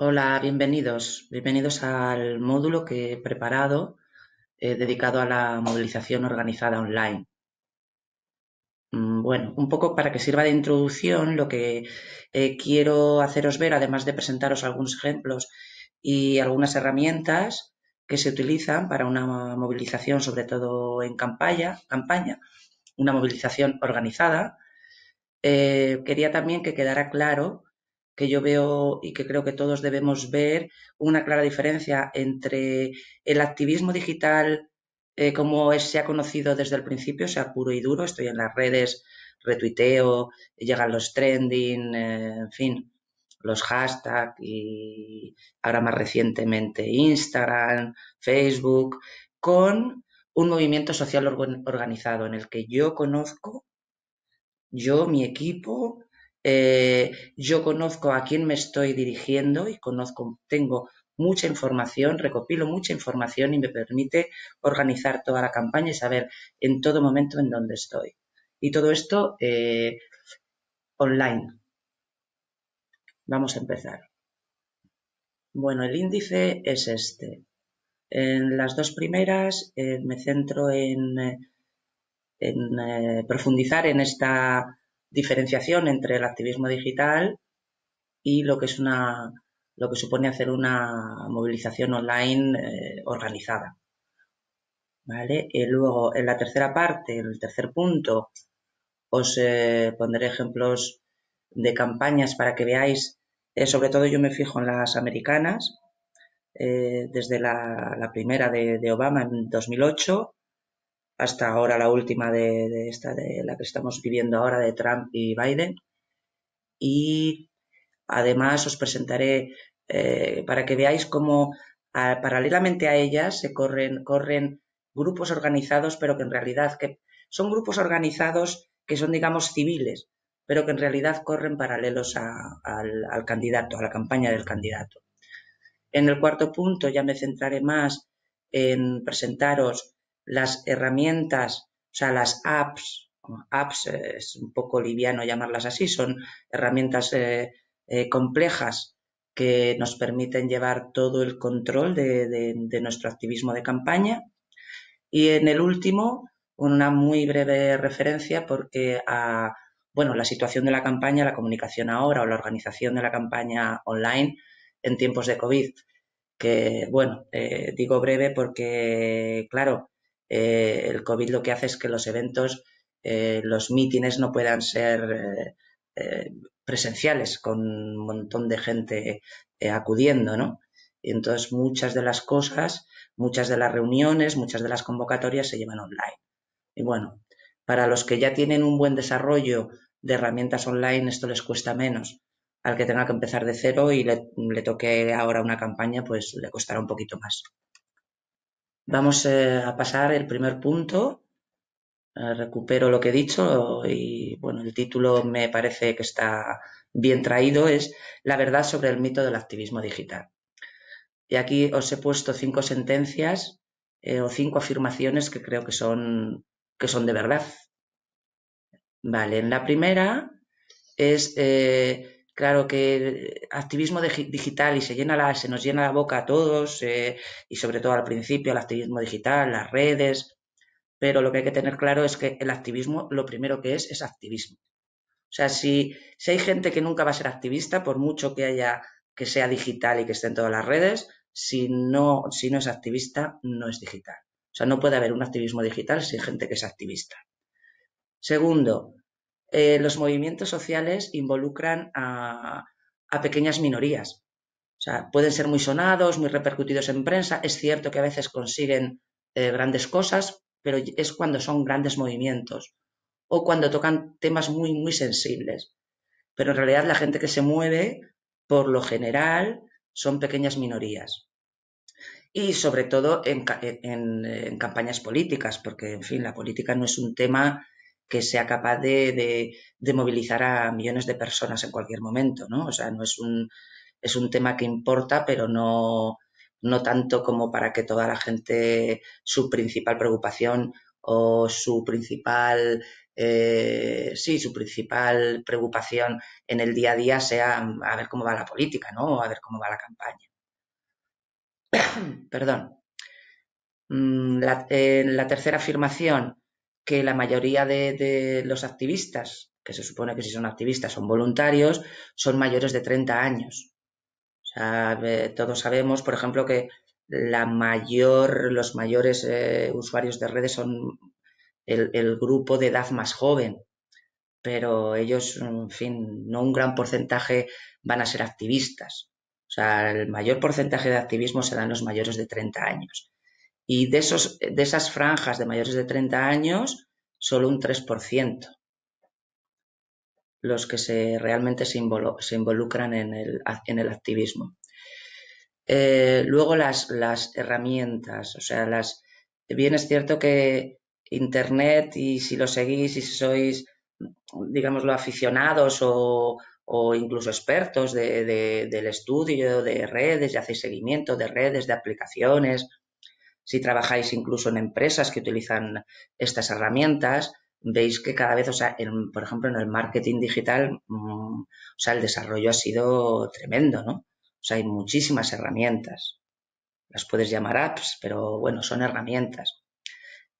Hola, bienvenidos. Bienvenidos al módulo que he preparado eh, dedicado a la movilización organizada online. Mm, bueno, un poco para que sirva de introducción, lo que eh, quiero haceros ver, además de presentaros algunos ejemplos y algunas herramientas que se utilizan para una movilización, sobre todo en campaña, una movilización organizada, eh, quería también que quedara claro que yo veo y que creo que todos debemos ver una clara diferencia entre el activismo digital eh, como se ha conocido desde el principio, sea puro y duro, estoy en las redes, retuiteo, llegan los trending, eh, en fin, los hashtags y ahora más recientemente Instagram, Facebook, con un movimiento social organizado en el que yo conozco, yo, mi equipo, eh, yo conozco a quién me estoy dirigiendo y conozco, tengo mucha información, recopilo mucha información y me permite organizar toda la campaña y saber en todo momento en dónde estoy. Y todo esto eh, online. Vamos a empezar. Bueno, el índice es este. En las dos primeras eh, me centro en, profundizar en esta diferenciación entre el activismo digital y lo que es una lo que supone hacer una movilización online eh, organizada. ¿Vale? Y luego, en la tercera parte, en el tercer punto, os eh, pondré ejemplos de campañas para que veáis, eh, sobre todo yo me fijo en las americanas, desde la, primera de, de Obama en 2008, hasta ahora la última de, esta de la que estamos viviendo ahora de Trump y Biden y además os presentaré eh, para que veáis cómo paralelamente a ellas se corren corren grupos organizados pero que en realidad que son grupos organizados que son digamos civiles pero que en realidad corren paralelos al, al candidato a la campaña del candidato en el cuarto punto ya me centraré más en presentaros las herramientas, o sea, las apps, apps eh, es un poco liviano llamarlas así, son herramientas eh, eh, complejas que nos permiten llevar todo el control de, nuestro activismo de campaña. Y en el último, una muy breve referencia porque a bueno, la situación de la campaña, la comunicación ahora o la organización de la campaña online en tiempos de COVID. Que, bueno, digo breve porque, claro, eh, el COVID lo que hace es que los eventos, eh, los mítines no puedan ser eh, presenciales con un montón de gente acudiendo, ¿no? entonces muchas de las cosas, muchas de las reuniones, muchas de las convocatorias se llevan online. Y bueno, para los que ya tienen un buen desarrollo de herramientas online, esto les cuesta menos. Al que tenga que empezar de cero y le toque ahora una campaña, pues le costará un poquito más. Vamos eh, a pasar el primer punto. Eh, recupero lo que he dicho y bueno, el título me parece que está bien traído, es La verdad sobre el mito del activismo digital. Y aquí os he puesto cinco sentencias eh, o cinco afirmaciones que creo que son, que son de verdad. Vale, en la primera es Claro que activismo digital y se llena se nos llena la boca a todos eh, y sobre todo al principio el activismo digital, las redes, pero lo que hay que tener claro es que el activismo lo primero que es es activismo. O sea, si, si hay gente que nunca va a ser activista, por mucho que haya que sea digital y que esté en todas las redes, si no, si no es activista, no es digital. O sea, no puede haber un activismo digital sin gente que es activista. Segundo, eh, los movimientos sociales involucran a, pequeñas minorías. O sea, pueden ser muy sonados, muy repercutidos en prensa. Es cierto que a veces consiguen eh, grandes cosas, pero es cuando son grandes movimientos o cuando tocan temas muy, muy sensibles. Pero en realidad la gente que se mueve, por lo general, son pequeñas minorías. Y sobre todo en campañas políticas, porque, en fin, la política no es un tema que sea capaz de, movilizar a millones de personas en cualquier momento, ¿no? O sea, no es un, tema que importa, pero no, tanto como para que toda la gente, su principal preocupación o su principal, eh, sí, su principal preocupación en el día a día sea a ver cómo va la política, ¿no? A ver cómo va la campaña. Perdón. Mm, la tercera afirmación, que la mayoría de, los activistas, que se supone que si son activistas son voluntarios, son mayores de 30 años. todos sabemos, por ejemplo, que la mayor, los mayores eh, usuarios de redes son el, el, grupo de edad más joven, pero ellos, en fin, no un gran porcentaje van a ser activistas. O sea, el mayor porcentaje de activismo serán los mayores de 30 años. Y de, esos, de esas franjas de mayores de 30 años, solo un 3% los que se, realmente se, involucran en el, en el activismo. Eh, luego las, herramientas, o sea, las, bien es cierto que Internet y si lo seguís y si sois, digámoslo, aficionados o, incluso expertos del estudio de redes, y hacéis seguimiento de redes, de aplicaciones, si trabajáis incluso en empresas que utilizan estas herramientas, veis que cada vez, o sea, por ejemplo, en el marketing digital, mm, o sea, el desarrollo ha sido tremendo, ¿no? O sea, hay muchísimas herramientas. Las puedes llamar apps, pero bueno, son herramientas.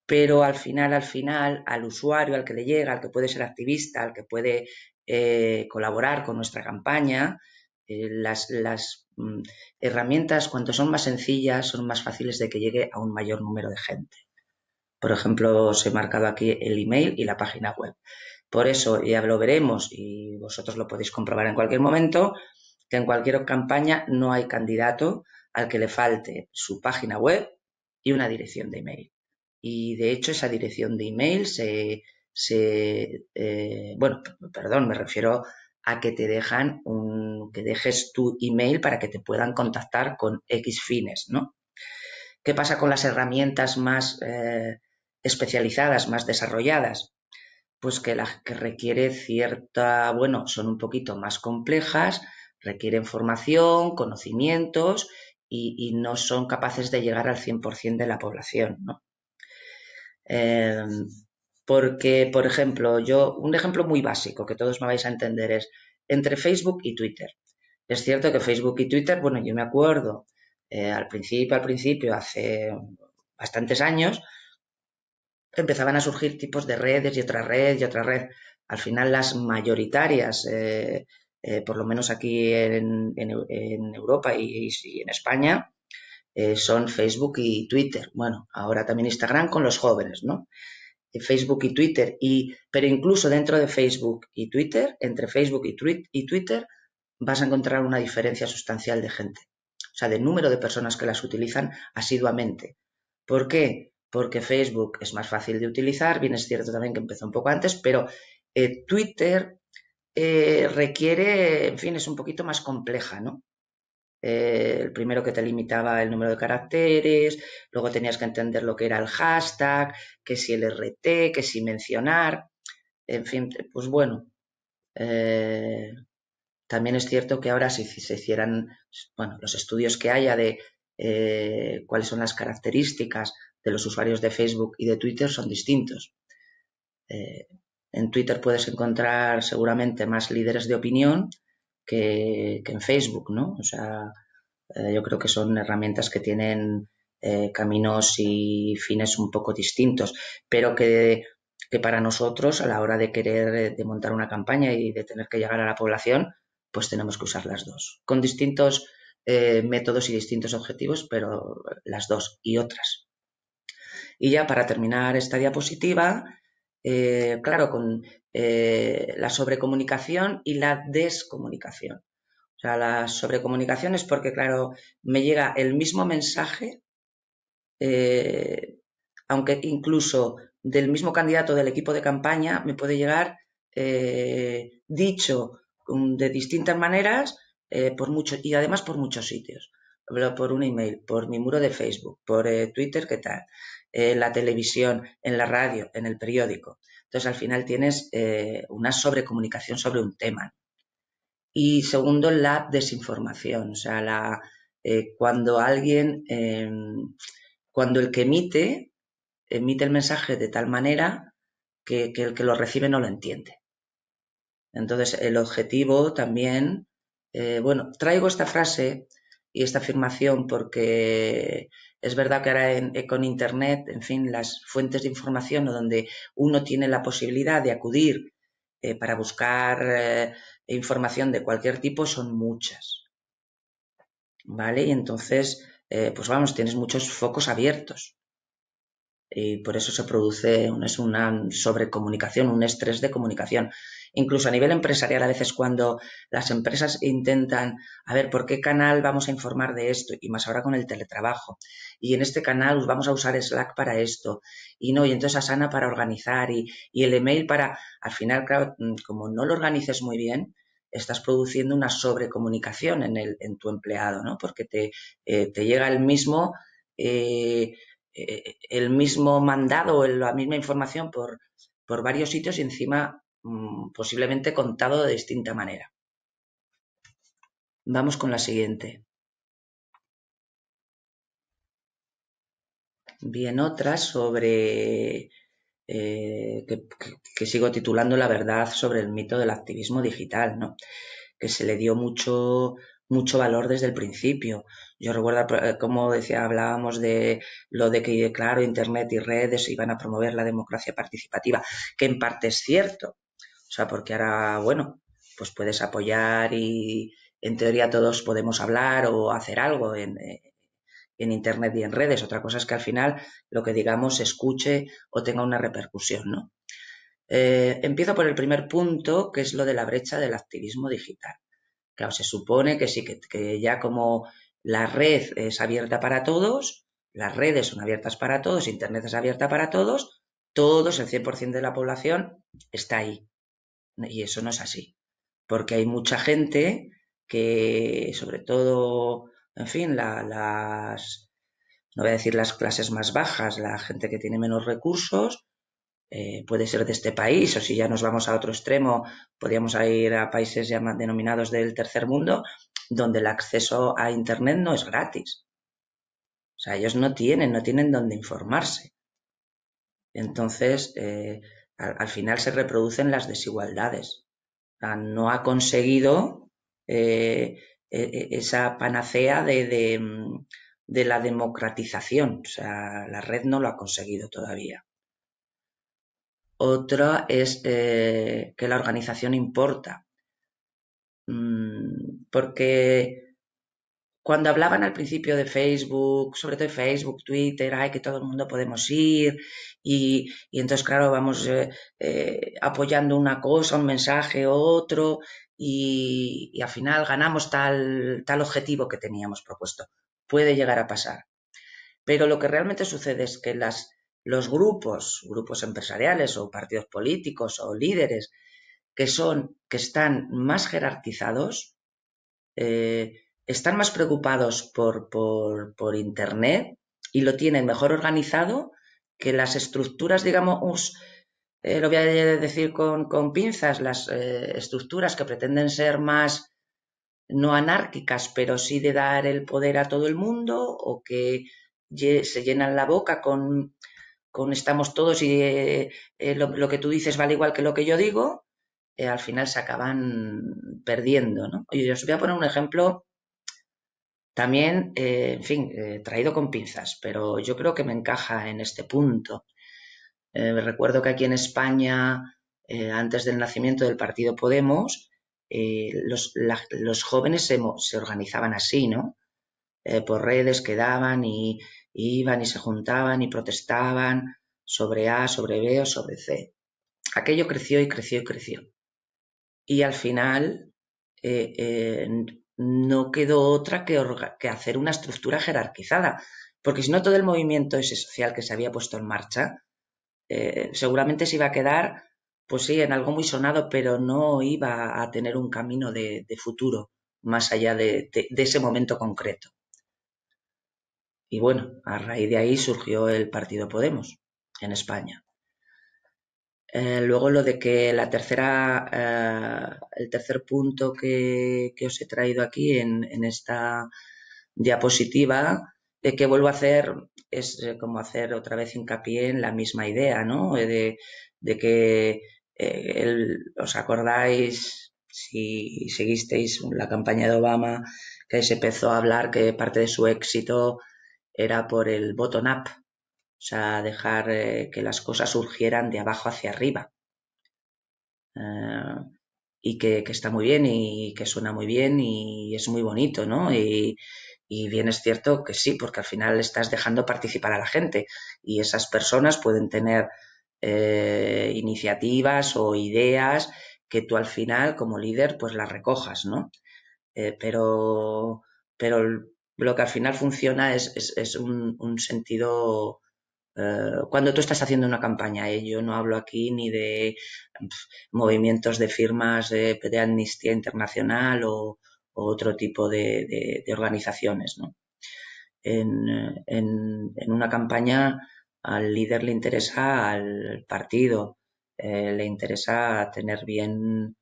Pero al final, al final, al usuario, al que le llega, al que puede ser activista, al que puede eh, colaborar con nuestra campaña, eh, las, mm, herramientas, cuanto son más sencillas, son más fáciles de que llegue a un mayor número de gente. Por ejemplo, os he marcado aquí el email y la página web. Por eso ya lo veremos y vosotros lo podéis comprobar en cualquier momento, que en cualquier campaña no hay candidato al que le falte su página web y una dirección de email. Y de hecho esa dirección de email se, eh, bueno, perdón, me refiero a que te dejan un, que dejes tu email para que te puedan contactar con X fines, ¿no? ¿Qué pasa con las herramientas más eh, especializadas, más desarrolladas? Pues que las que requiere cierta, bueno, son un poquito más complejas, requieren formación, conocimientos y, no son capaces de llegar al 100% de la población, ¿no? Eh, porque, por ejemplo, yo, un ejemplo muy básico que todos me vais a entender es entre Facebook y Twitter. Es cierto que Facebook y Twitter, bueno, yo me acuerdo eh, al principio, al principio, hace bastantes años, empezaban a surgir tipos de redes y otra red y otra red. Al final las mayoritarias, eh, eh, por lo menos aquí en, Europa y, y, en España, son Facebook y Twitter. Bueno, ahora también Instagram con los jóvenes, ¿no? Facebook y Twitter, y, pero incluso dentro de Facebook y Twitter, entre Facebook y, y Twitter, vas a encontrar una diferencia sustancial de gente, o sea, de número de personas que las utilizan asiduamente. ¿Por qué? Porque Facebook es más fácil de utilizar, bien es cierto también que empezó un poco antes, pero eh, Twitter eh, requiere, en fin, es un poquito más compleja, ¿no? Eh, el primero que te limitaba el número de caracteres, luego tenías que entender lo que era el hashtag, que si el RT, qué si mencionar, en fin, pues bueno. Eh, también es cierto que ahora si se hicieran bueno, los estudios que haya de eh, cuáles son las características de los usuarios de Facebook y de Twitter son distintos. en Twitter puedes encontrar seguramente más líderes de opinión, que, en Facebook, ¿no? O sea, eh, yo creo que son herramientas que tienen eh, caminos y fines un poco distintos, pero que, que, para nosotros a la hora de querer eh, de montar una campaña y de tener que llegar a la población, pues tenemos que usar las dos, con distintos métodos y distintos objetivos, pero las dos y otras. Y ya para terminar esta diapositiva, eh, claro, con eh, la sobrecomunicación y la descomunicación. O sea, la sobrecomunicación es porque, claro, me llega el mismo mensaje, eh, aunque incluso del mismo candidato del equipo de campaña, me puede llegar dicho mm, de distintas maneras por mucho, y además por muchos sitios por un email, por mi muro de Facebook, por Twitter, ¿qué tal? en la televisión, en la radio, en el periódico. Entonces, al final tienes eh, una sobrecomunicación sobre un tema. Y segundo, la desinformación, o sea, la, eh, cuando alguien, em, cuando el que emite, emite el mensaje de tal manera que el que lo recibe no lo entiende. Entonces, el objetivo también, eh, bueno, traigo esta frase y esta afirmación porque es verdad que ahora eh, con Internet, en fin, las fuentes de información donde uno tiene la posibilidad de acudir eh, para buscar eh, información de cualquier tipo son muchas. ¿Vale? Y entonces, pues vamos, tienes muchos focos abiertos. Y por eso se produce una sobrecomunicación, un estrés de comunicación incluso a nivel empresarial, a veces cuando las empresas intentan, a ver, ¿por qué canal vamos a informar de esto? Y más ahora con el teletrabajo. Y en este canal vamos a usar Slack para esto. Y no, y entonces Asana para organizar y, el email para, al final, claro, mm, como no lo organices muy bien, estás produciendo una sobrecomunicación en, el, en tu empleado, ¿no? Porque te, eh, llega el mismo, eh, eh, el mismo mandado o la misma información por, por varios sitios y encima Mm, posiblemente contado de distinta manera. Vamos con la siguiente. Bien, otra sobre eh, que, sigo titulando La verdad sobre el mito del activismo digital, ¿no? que se le dio mucho, mucho valor desde el principio. Yo recuerdo, eh, como decía, hablábamos de lo de que, claro, Internet y redes iban a promover la democracia participativa, que en parte es cierto, o sea, porque ahora, bueno, pues puedes apoyar y en teoría todos podemos hablar o hacer algo eh, en, Internet y en redes. Otra cosa es que al final lo que digamos se escuche o tenga una repercusión, ¿no? Eh, empiezo por el primer punto, que es lo de la brecha del activismo digital. Claro, se supone que sí, que, que ya como la red es abierta para todos, las redes son abiertas para todos, Internet es abierta para todos, todos, el 100% de la población está ahí. Y eso no es así, porque hay mucha gente que, sobre todo, en fin, las, no voy a decir las clases más bajas, la gente que tiene menos recursos, eh, puede ser de este país, o si ya nos vamos a otro extremo, podríamos ir a países denominados del tercer mundo, donde el acceso a Internet no es gratis. O sea, ellos no tienen, no tienen dónde informarse. Entonces, eh, al, final se reproducen las desigualdades. no ha conseguido eh, e, e, esa panacea mm, de, la democratización. O sea, la red no lo ha conseguido todavía. Otra es eh, que la organización importa. Mm, porque cuando hablaban al principio de Facebook, sobre todo de Facebook, Twitter, ay, que todo el mundo podemos ir, y, entonces, claro, vamos eh, eh, apoyando una cosa, un mensaje, otro, y, al final ganamos tal, tal objetivo que teníamos propuesto. Puede llegar a pasar. Pero lo que realmente sucede es que los grupos, grupos empresariales o partidos políticos o líderes que son, que están más jerarquizados, eh, están más preocupados por, por, Internet y lo tienen mejor organizado que las estructuras, digamos, eh, lo voy a decir con, pinzas, las eh, estructuras que pretenden ser más no anárquicas, pero sí de dar el poder a todo el mundo o que se llenan la boca con, con estamos todos y eh, lo, que tú dices vale igual que lo que yo digo, al final se acaban perdiendo. ¿no? Y os voy a poner un ejemplo también, eh, en fin, eh, traído con pinzas, pero yo creo que me encaja en este punto. Eh, recuerdo que aquí en España, antes del nacimiento del partido Podemos, los, jóvenes se, organizaban así, ¿no? por redes quedaban y, y iban y se juntaban y protestaban sobre A, sobre B o sobre C. Aquello creció y creció y creció. Y al final no quedó otra que, que hacer una estructura jerarquizada, porque si no todo el movimiento ese social que se había puesto en marcha, eh, seguramente se iba a quedar, pues sí, en algo muy sonado, pero no iba a tener un camino de, futuro más allá de ese momento concreto. Y bueno, a raíz de ahí surgió el Partido Podemos en España. Eh, luego lo de que la tercera, eh, el tercer punto que, os he traído aquí en, en esta diapositiva, de que vuelvo a hacer, es eh, como hacer otra vez hincapié en la misma idea, ¿no? De, de que eh, os acordáis, si seguisteis la campaña de Obama, que se empezó a hablar que parte de su éxito era por el bottom-up, o sea, dejar eh, que las cosas surgieran de abajo hacia arriba. Eh, y que, está muy bien y que suena muy bien y es muy bonito, ¿no? Y, bien es cierto que sí, porque al final estás dejando participar a la gente y esas personas pueden tener eh, iniciativas o ideas que tú al final como líder pues las recojas, ¿no? pero, pero lo que al final funciona es, un, sentido eh, cuando tú estás haciendo una campaña, ¿eh? yo no hablo aquí ni de movimientos de firmas de, Amnistía Internacional o, otro tipo de, organizaciones. Eh, en, una campaña al líder le interesa al partido, le interesa tener bien,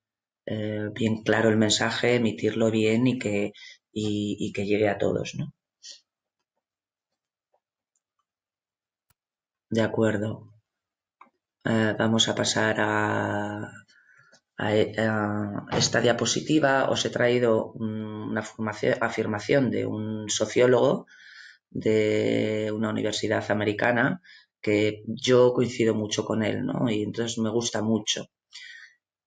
claro el mensaje, emitirlo bien y que, y que llegue a todos. ¿no? De acuerdo. Eh, vamos a pasar eh, a, esta diapositiva. Os he traído una afirmación de un sociólogo de una universidad americana que yo coincido mucho con él, ¿no? Y entonces me gusta mucho.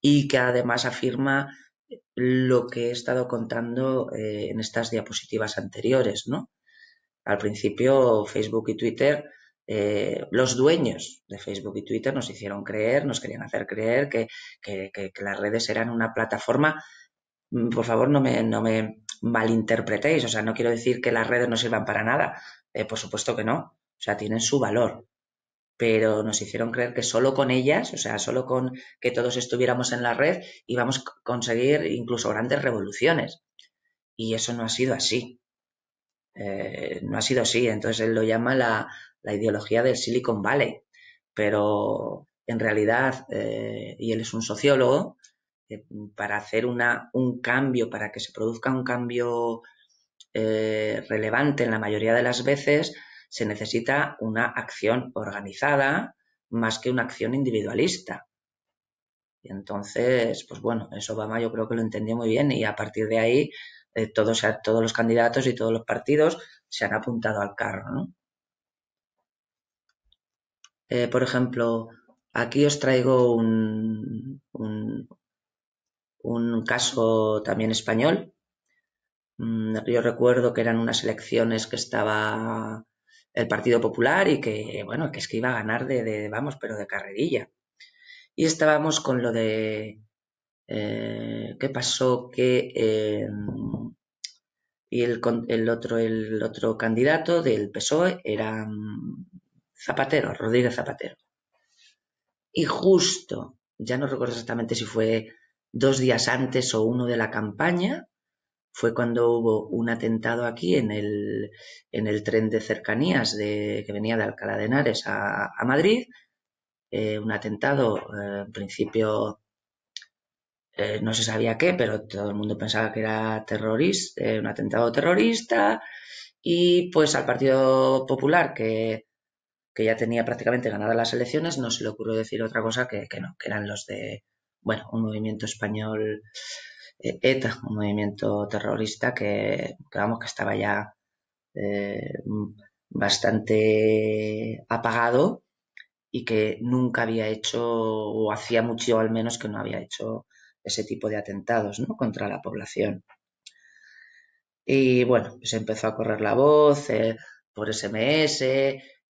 Y que además afirma lo que he estado contando eh, en estas diapositivas anteriores, ¿no? Al principio, Facebook y Twitter eh, los dueños de Facebook y Twitter nos hicieron creer, nos querían hacer creer que, las redes eran una plataforma. Mm, por favor, no me, no malinterpretéis. O sea, no quiero decir que las redes no sirvan para nada. Eh, por supuesto que no. O sea, tienen su valor. Pero nos hicieron creer que solo con ellas, o sea, solo con que todos estuviéramos en la red, íbamos a conseguir incluso grandes revoluciones. Y eso no ha sido así. Eh, no ha sido así. Entonces él lo llama la la ideología del Silicon Valley, pero en realidad, eh, y él es un sociólogo, eh, para hacer una, un cambio, para que se produzca un cambio eh, relevante en la mayoría de las veces, se necesita una acción organizada más que una acción individualista. Y entonces, pues bueno, eso Obama yo creo que lo entendió muy bien y a partir de ahí todos, todos los candidatos y todos los partidos se han apuntado al carro, ¿no? Eh, por ejemplo, aquí os traigo un, caso también español. Mm, yo recuerdo que eran unas elecciones que estaba el Partido Popular y que, bueno, que es que iba a ganar de, vamos, pero de carrerilla. Y estábamos con lo de, eh, ¿qué pasó? Que, em, y el, otro, el otro candidato del PSOE era, mm, Zapatero, Rodríguez Zapatero. Y justo, ya no recuerdo exactamente si fue dos días antes o uno de la campaña, fue cuando hubo un atentado aquí en el, en el tren de cercanías que venía de Alcalá de Henares a, Madrid. Eh, un atentado, eh, en principio eh, no se sabía qué, pero todo el mundo pensaba que era terrorista, un atentado terrorista. Y pues al Partido Popular, que ya tenía prácticamente ganadas las elecciones, no se le ocurrió decir otra cosa que, no, que eran los de, bueno, un movimiento español eh, ETA, un movimiento terrorista que, vamos, que estaba ya eh, bastante apagado y que nunca había hecho, o hacía mucho al menos que no había hecho ese tipo de atentados contra la población. Y bueno, se pues empezó a correr la voz eh, por SMS,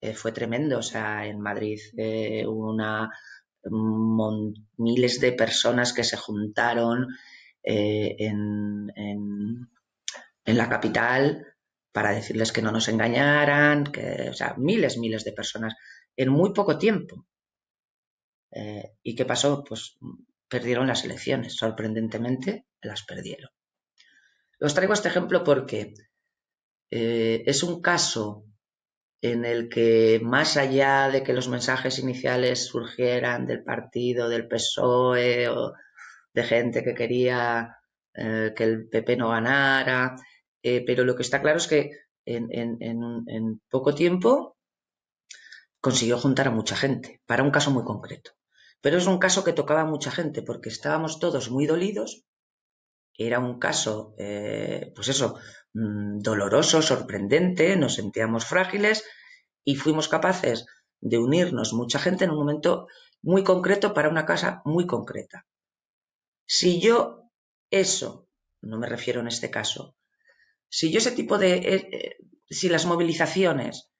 eh, fue tremendo. O sea, en Madrid eh, una, mm, miles de personas que se juntaron eh, en, la capital para decirles que no nos engañaran, que, o sea, miles, miles de personas en muy poco tiempo. ¿Y qué pasó? Pues perdieron las elecciones, sorprendentemente las perdieron. Os traigo este ejemplo porque es un caso en el que más allá de que los mensajes iniciales surgieran del partido, del PSOE o de gente que quería eh, que el PP no ganara, eh, pero lo que está claro es que en, en, poco tiempo consiguió juntar a mucha gente para un caso muy concreto. Pero es un caso que tocaba a mucha gente porque estábamos todos muy dolidos era un caso, eh, pues eso, mm, doloroso, sorprendente, nos sentíamos frágiles y fuimos capaces de unirnos mucha gente en un momento muy concreto para una casa muy concreta. Si yo eso, no me refiero en este caso, si yo ese tipo de, eh, eh, si las movilizaciones,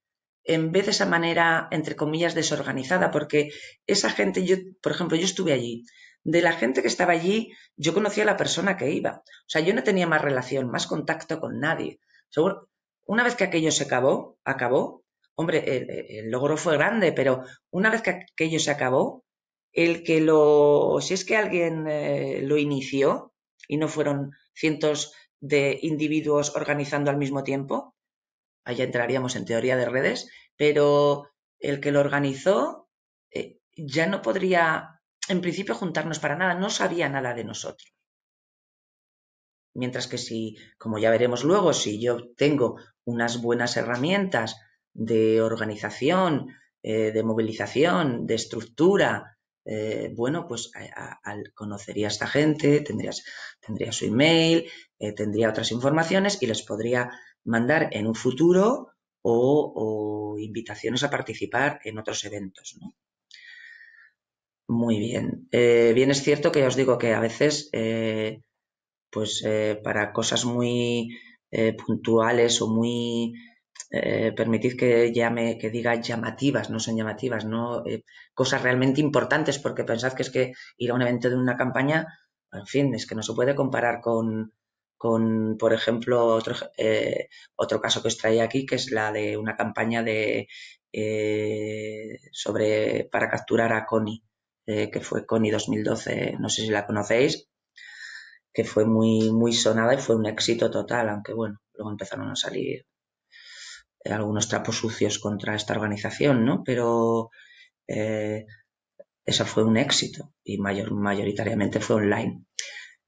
en vez de esa manera, entre comillas, desorganizada, porque esa gente, yo, por ejemplo, yo estuve allí, de la gente que estaba allí, yo conocía a la persona que iba. O sea, yo no tenía más relación, más contacto con nadie. una vez que aquello se acabó, acabó, hombre, el, logro fue grande, pero una vez que aquello se acabó, el que lo, si es que alguien eh, lo inició y no fueron cientos de individuos organizando al mismo tiempo, allá entraríamos en teoría de redes, pero el que lo organizó eh, ya no podría en principio juntarnos para nada, no sabía nada de nosotros. Mientras que si, como ya veremos luego, si yo tengo unas buenas herramientas de organización, eh, de movilización, de estructura, eh, bueno, pues conocería a esta gente, tendría su email, eh, tendría otras informaciones y les podría mandar en un futuro o, o invitaciones a participar en otros eventos. ¿no? Muy bien. Eh, bien es cierto que os digo que a veces, eh, pues eh, para cosas muy puntuales o muy, permitid que llame, que diga llamativas, no son llamativas, no cosas realmente importantes, porque pensad que es que ir a un evento de una campaña, en fin, es que no se puede comparar con, con, por ejemplo, otro, otro caso que os traía aquí, que es la de una campaña de, sobre, para capturar a Connie. Eh, que fue CONI 2012, no sé si la conocéis, que fue muy, muy sonada y fue un éxito total, aunque bueno, luego empezaron a salir eh, algunos trapos sucios contra esta organización, ¿no? Pero eh, eso esa fue un éxito y mayor, mayoritariamente fue online.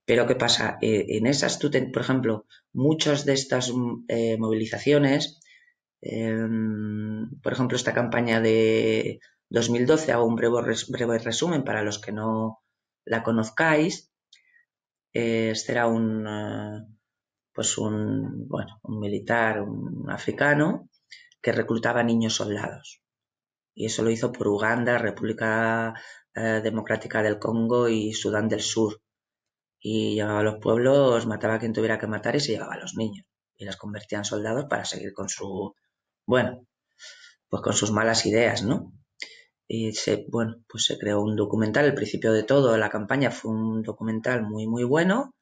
Pero ¿qué pasa? en esas, tú por ejemplo, muchas de estas mm, movilizaciones, em, por ejemplo, esta campaña de 2012. Hago un breve, resumen para los que no la conozcáis. este eh, era un, eh, pues un, bueno, un militar africano que reclutaba niños soldados. Y eso lo hizo por Uganda, República eh, Democrática del Congo y Sudán del Sur. Y llevaba a los pueblos, mataba a quien tuviera que matar y se llevaba a los niños. Y los convertía en soldados para seguir con su, bueno, pues con sus malas ideas, ¿no? Y se, bueno, pues se creó un documental, el principio de todo, la campaña fue un documental muy, muy bueno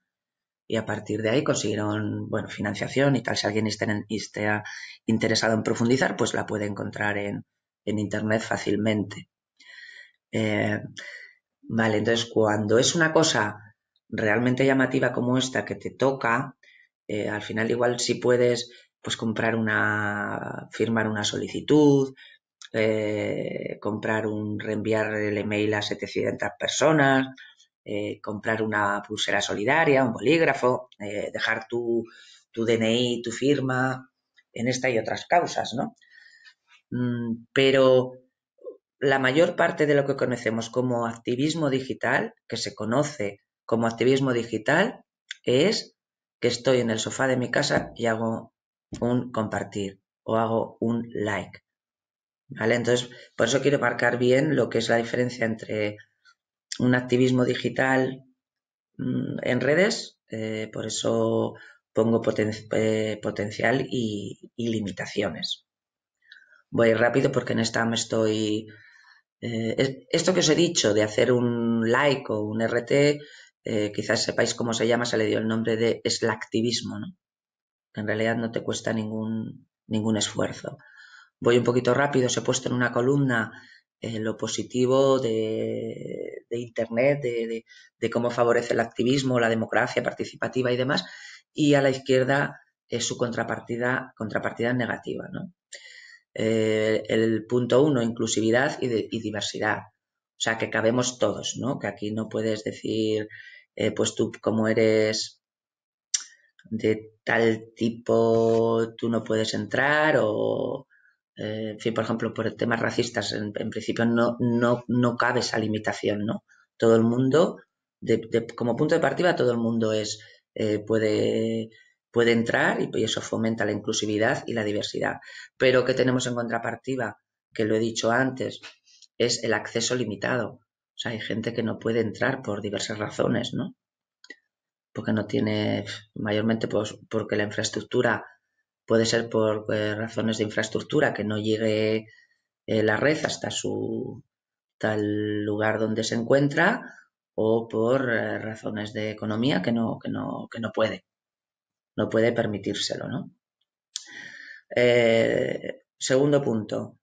y a partir de ahí consiguieron, bueno, financiación y tal. Si alguien esté interesado en profundizar, pues la puede encontrar en, en Internet fácilmente. Eh, vale, entonces cuando es una cosa realmente llamativa como esta que te toca, eh, al final igual si puedes pues comprar una, firmar una solicitud, eh, comprar un, reenviar el email a 700 personas, eh, comprar una pulsera solidaria, un bolígrafo, eh, dejar tu, tu, DNI, tu firma, en esta y otras causas, ¿no? Mm, pero la mayor parte de lo que conocemos como activismo digital, que se conoce como activismo digital, es que estoy en el sofá de mi casa y hago un compartir o hago un like entonces, por eso quiero marcar bien lo que es la diferencia entre un activismo digital mm, en redes, eh, por eso pongo eh, potencial y, limitaciones. Voy rápido porque en esta me estoy... Eh, esto que os he dicho de hacer un like o un RT, quizás sepáis cómo se llama, se le dio el nombre de slacktivismo, ¿no? En realidad no te cuesta ningún, ningún esfuerzo voy un poquito rápido, se he puesto en una columna eh, lo positivo de, Internet, de, cómo favorece el activismo, la democracia participativa y demás, y a la izquierda es su contrapartida, contrapartida negativa. Eh, el punto uno, inclusividad y, diversidad. O sea, que cabemos todos, ¿no? Que aquí no puedes decir, eh, pues tú como eres de tal tipo, tú no puedes entrar o, eh, en por ejemplo, por temas racistas, en, principio no, no, cabe esa limitación, ¿no? Todo el mundo, como punto de partida, todo el mundo es, eh, puede, puede entrar y, eso fomenta la inclusividad y la diversidad. Pero que tenemos en contrapartida, que lo he dicho antes, es el acceso limitado. O sea, hay gente que no puede entrar por diversas razones, ¿no? Porque no tiene, mayormente pues, porque la infraestructura Puede ser por eh, razones de infraestructura, que no llegue eh, la red hasta su tal lugar donde se encuentra o por eh, razones de economía que no, que no, que no puede. No puede permitírselo, ¿no? segundo punto,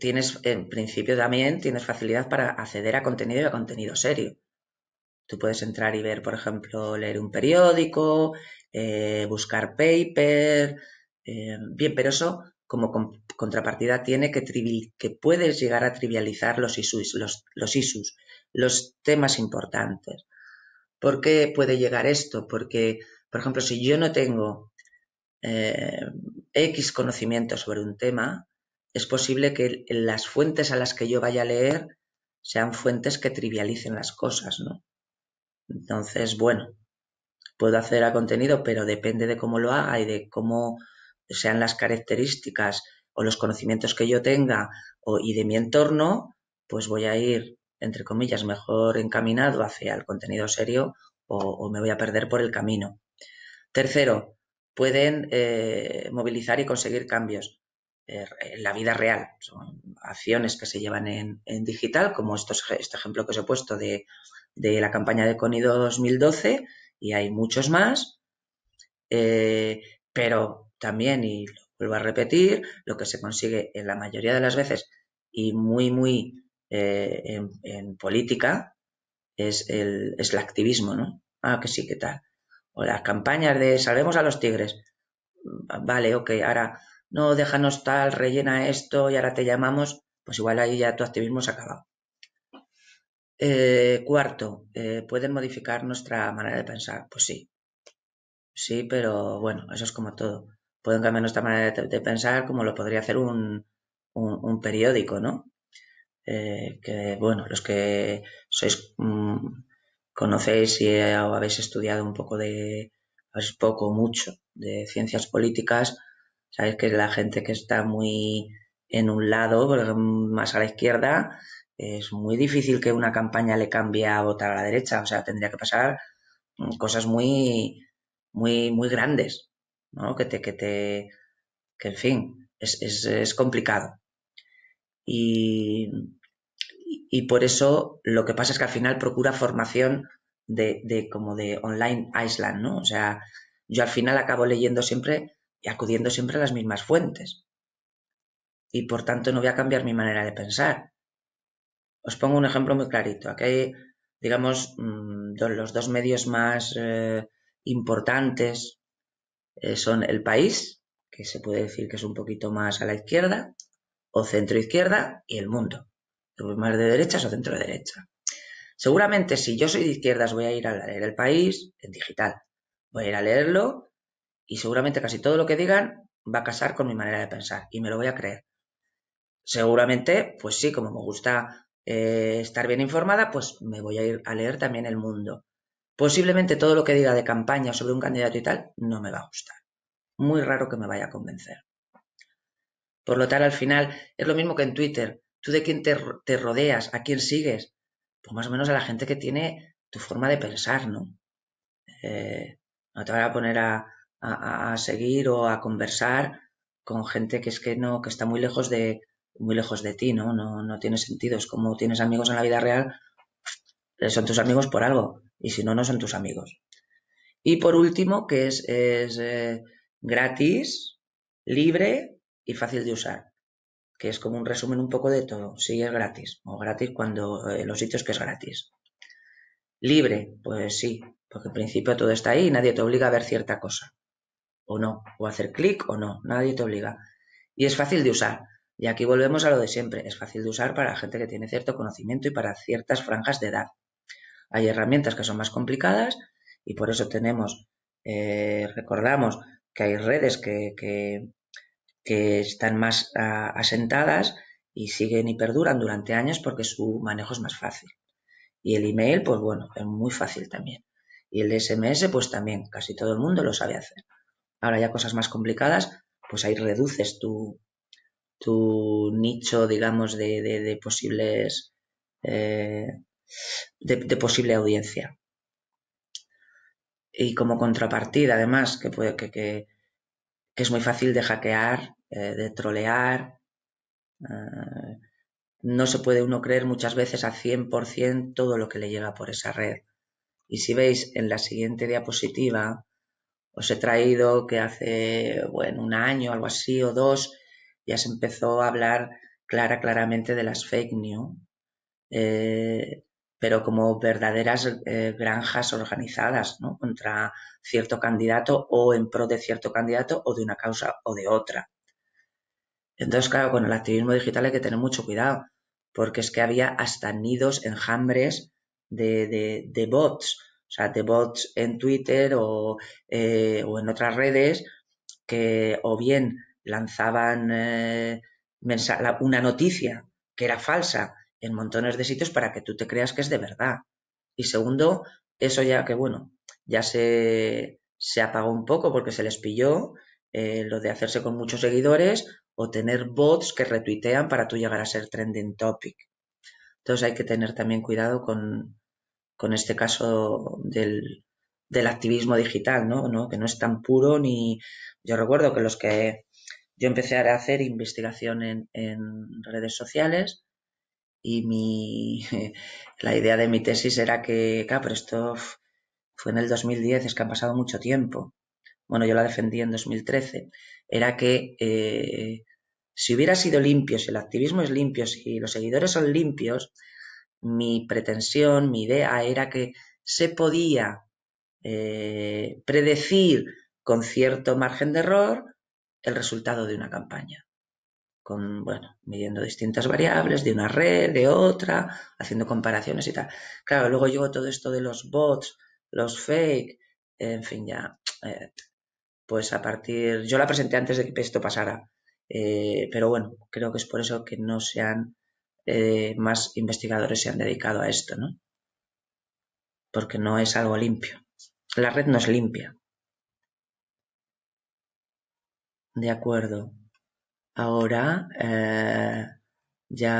tienes, en principio también tienes facilidad para acceder a contenido y a contenido serio. Tú puedes entrar y ver, por ejemplo, leer un periódico, eh, buscar paper, eh, bien, pero eso como contrapartida tiene que, que puedes llegar a trivializar los issues, los, los temas importantes. ¿Por qué puede llegar esto? Porque, por ejemplo, si yo no tengo eh, X conocimiento sobre un tema, es posible que las fuentes a las que yo vaya a leer sean fuentes que trivialicen las cosas, ¿no? Entonces, bueno, puedo hacer a contenido, pero depende de cómo lo haga y de cómo sean las características o los conocimientos que yo tenga y de mi entorno, pues voy a ir, entre comillas, mejor encaminado hacia el contenido serio o, me voy a perder por el camino. Tercero, pueden eh, movilizar y conseguir cambios eh, en la vida real. Son acciones que se llevan en, digital, como estos, este ejemplo que os he puesto de, de la campaña de Conido 2012, y hay muchos más, eh, pero también, y lo vuelvo a repetir, lo que se consigue en la mayoría de las veces y muy, muy eh, en, política es el, es el activismo, ¿no? Ah, que sí, que tal. O las campañas de salvemos a los tigres. Mm, vale, ok, ahora no, déjanos tal, rellena esto y ahora te llamamos, pues igual ahí ya tu activismo se ha acabado. Eh, cuarto, eh, ¿pueden modificar nuestra manera de pensar? Pues sí. Sí, pero bueno, eso es como todo. Pueden cambiar nuestra manera de, pensar como lo podría hacer un, un, periódico, ¿no? Eh, que bueno, los que sois mm, conocéis y eh, o habéis estudiado un poco de, poco mucho de ciencias políticas, sabéis que la gente que está muy en un lado, más a la izquierda, es muy difícil que una campaña le cambie a votar a la derecha. O sea, tendría que pasar mm, cosas muy, muy, muy grandes, ¿no? Que te, que te, que en fin, es, complicado. Y, y por eso lo que pasa es que al final procura formación de, de, como de online Island, ¿no? O sea, yo al final acabo leyendo siempre y acudiendo siempre a las mismas fuentes. Y por tanto no voy a cambiar mi manera de pensar. Os pongo un ejemplo muy clarito. Aquí hay, digamos, mm, los dos medios más eh, importantes eh, son el país, que se puede decir que es un poquito más a la izquierda, o centro izquierda, y el mundo, más de derechas o centro derecha. Seguramente si yo soy de izquierdas voy a ir a leer el país en digital, voy a ir a leerlo y seguramente casi todo lo que digan va a casar con mi manera de pensar y me lo voy a creer. Seguramente, pues sí, como me gusta eh, estar bien informada, pues me voy a ir a leer también El Mundo. Posiblemente todo lo que diga de campaña sobre un candidato y tal no me va a gustar. Muy raro que me vaya a convencer. Por lo tal, al final es lo mismo que en Twitter. Tú de quién te, rodeas, a quién sigues, pues más o menos a la gente que tiene tu forma de pensar, ¿no? Eh, no te van a poner a, a seguir o a conversar con gente que es que no, que está muy lejos de, muy lejos de ti, ¿no? No, tiene sentido. Es como tienes amigos en la vida real, son tus amigos por algo, y si no, no son tus amigos. Y por último, que es, eh, gratis, libre y fácil de usar, que es como un resumen un poco de todo. sí, es gratis, o gratis cuando eh, los sitios que es gratis. Libre, pues sí, porque en principio todo está ahí y nadie te obliga a ver cierta cosa, o no, o hacer clic o no, nadie te obliga. Y es fácil de usar y aquí volvemos a lo de siempre. Es fácil de usar para gente que tiene cierto conocimiento y para ciertas franjas de edad. Hay herramientas que son más complicadas y por eso tenemos, eh, recordamos que hay redes que, que, están más ah, asentadas y siguen y perduran durante años porque su manejo es más fácil. Y el email, pues bueno, es muy fácil también. Y el SMS, pues también, casi todo el mundo lo sabe hacer. Ahora ya cosas más complicadas, pues ahí reduces tu, tu nicho, digamos, de, posibles eh, de, posible audiencia. Y como contrapartida, además, que, puede, que, que, es muy fácil de hackear, eh, de trolear. Eh, no se puede uno creer muchas veces a 100% todo lo que le llega por esa red. Y si veis en la siguiente diapositiva, os he traído que hace, bueno, un año, algo así, o dos, ya se empezó a hablar clara, claramente de las fake news, eh, pero como verdaderas eh, granjas organizadas ¿no? contra cierto candidato o en pro de cierto candidato o de una causa o de otra. Entonces, claro, con el activismo digital hay que tener mucho cuidado, porque es que había hasta nidos, enjambres de, bots, o sea, de bots en Twitter o, eh, o en otras redes que o bien lanzaban eh, una noticia que era falsa en montones de sitios para que tú te creas que es de verdad. Y segundo, eso ya que bueno, ya se, apagó un poco porque se les pilló eh, lo de hacerse con muchos seguidores o tener bots que retuitean para tú llegar a ser trending topic. Entonces hay que tener también cuidado con, este caso del, activismo digital, ¿no? Que no es tan puro ni... Yo recuerdo que los que yo empecé a hacer investigación en, redes sociales y mi, la idea de mi tesis era que, claro, pero esto fue en el 2010, es que ha pasado mucho tiempo. Bueno, yo la defendí en 2013. Era que eh, si hubiera sido limpio, si el activismo es limpio, si los seguidores son limpios, mi pretensión, mi idea era que se podía eh, predecir con cierto margen de error el resultado de una campaña. Con, bueno, midiendo distintas variables de una red, de otra, haciendo comparaciones y tal. Claro, luego llegó todo esto de los bots, los fake, en fin, ya. Eh, pues a partir. Yo la presenté antes de que esto pasara. Eh, pero bueno, creo que es por eso que no se han. Eh, más investigadores se han dedicado a esto, ¿no? Porque no es algo limpio. La red no es limpia. De acuerdo. Ahora eh, ya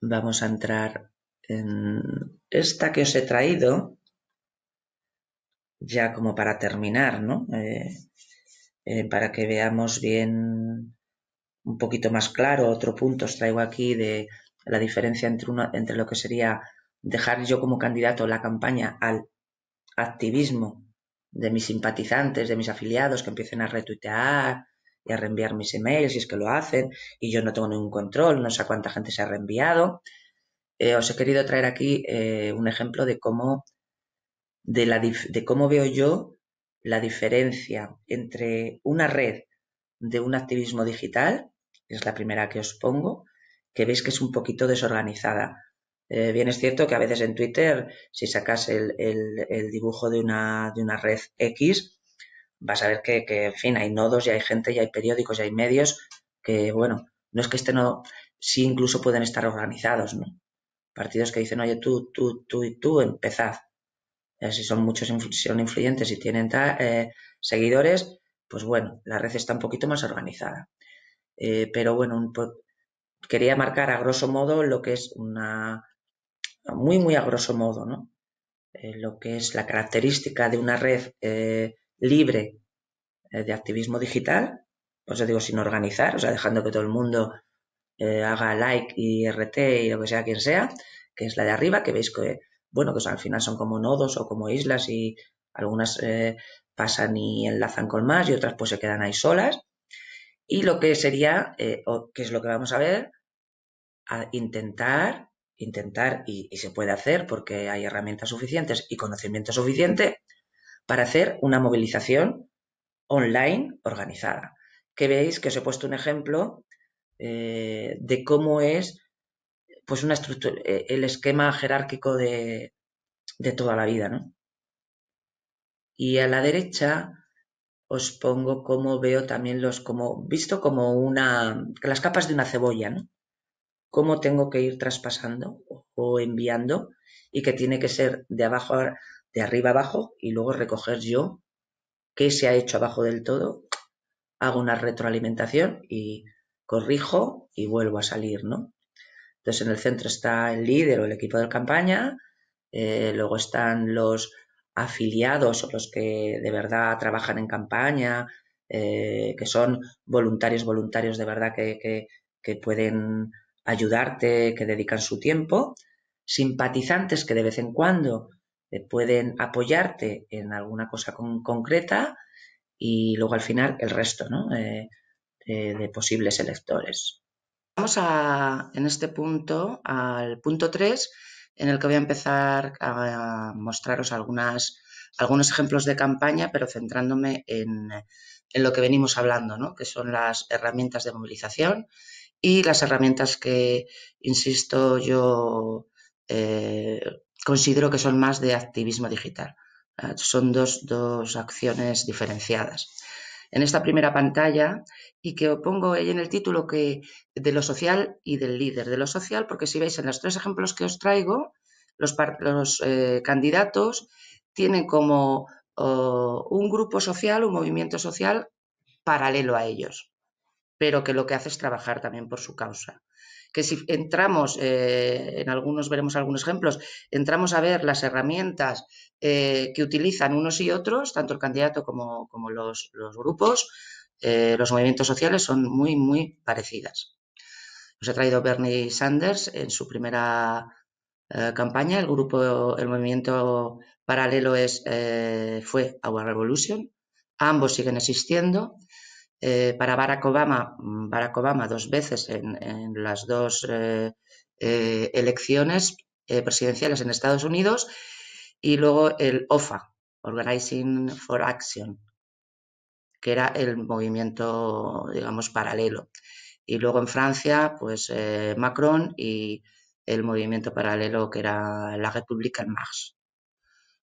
vamos a entrar en esta que os he traído, ya como para terminar, ¿no? Eh, eh, para que veamos bien un poquito más claro. Otro punto os traigo aquí de la diferencia entre, uno, entre lo que sería dejar yo como candidato la campaña al activismo de mis simpatizantes, de mis afiliados que empiecen a retuitear, y a reenviar mis emails, si es que lo hacen, y yo no tengo ningún control, no sé cuánta gente se ha reenviado. Eh, os he querido traer aquí eh, un ejemplo de cómo, de, de cómo veo yo la diferencia entre una red de un activismo digital, que es la primera que os pongo, que veis que es un poquito desorganizada. Eh, bien es cierto que a veces en Twitter, si sacas el, dibujo de una, de una red X, vas a ver que, en fin, hay nodos y hay gente y hay periódicos y hay medios que, bueno, no es que este no, sí incluso pueden estar organizados, ¿no? Partidos que dicen, oye, tú, tú, tú y tú, empezad. si son muchos, son influyentes y tienen eh, seguidores, pues bueno, la red está un poquito más organizada. Eh, pero bueno, quería marcar a grosso modo lo que es una, muy, muy a grosso modo, ¿no? Eh, lo que es la característica de una red libre eh, de activismo digital, pues os digo sin organizar, o sea, dejando que todo el mundo eh, haga like y RT y lo que sea quien sea, que es la de arriba, que veis que, bueno, que al final son como nodos o como islas y algunas eh, pasan y enlazan con más y otras pues se quedan ahí solas. Y lo que sería, o, que es lo que vamos a ver, a intentar, intentar, y, y se puede hacer porque hay herramientas suficientes y conocimiento suficiente, para hacer una movilización online organizada. Que veis que os he puesto un ejemplo eh, de cómo es pues una estructura, eh, el esquema jerárquico de, toda la vida. Y a la derecha os pongo cómo veo también los, como, visto como una, las capas de una cebolla, ¿no? Cómo tengo que ir traspasando o enviando y que tiene que ser de abajo de arriba abajo y luego recoger yo qué se ha hecho abajo del todo, hago una retroalimentación y corrijo y vuelvo a salir, ¿no? Entonces en el centro está el líder o el equipo de campaña, eh, luego están los afiliados o los que de verdad trabajan en campaña, eh, que son voluntarios, voluntarios de verdad que, que pueden ayudarte, que dedican su tiempo, simpatizantes que de vez en cuando eh, pueden apoyarte en alguna cosa concreta y luego al final el resto eh, eh, de posibles electores. Vamos a, en este punto al punto 3, en el que voy a empezar a mostraros algunas, algunos ejemplos de campaña, pero centrándome en, lo que venimos hablando, que son las herramientas de movilización y las herramientas que, insisto, yo considero que son más de activismo digital. Eh, son dos, acciones diferenciadas. En esta primera pantalla, y que pongo ahí en el título que de lo social y del líder. De lo social, porque si veis en los tres ejemplos que os traigo, los, los eh, candidatos tienen como un grupo social, un movimiento social paralelo a ellos, pero que lo que hace es trabajar también por su causa que si entramos, eh, en algunos veremos algunos ejemplos, entramos a ver las herramientas eh, que utilizan unos y otros, tanto el candidato como, los, grupos, eh, los movimientos sociales son muy, muy parecidas. Nos ha traído Bernie Sanders en su primera campaña, el grupo, el movimiento paralelo es, fue Our Revolution, ambos siguen existiendo eh, para Barack Obama, mm, Barack Obama dos veces en, las dos eh, eh, elecciones presidenciales en Estados Unidos, y luego el OFA, Organizing for Action, que era el movimiento, digamos, paralelo. Y luego en Francia, pues Macron y el movimiento paralelo que era la República en Mars.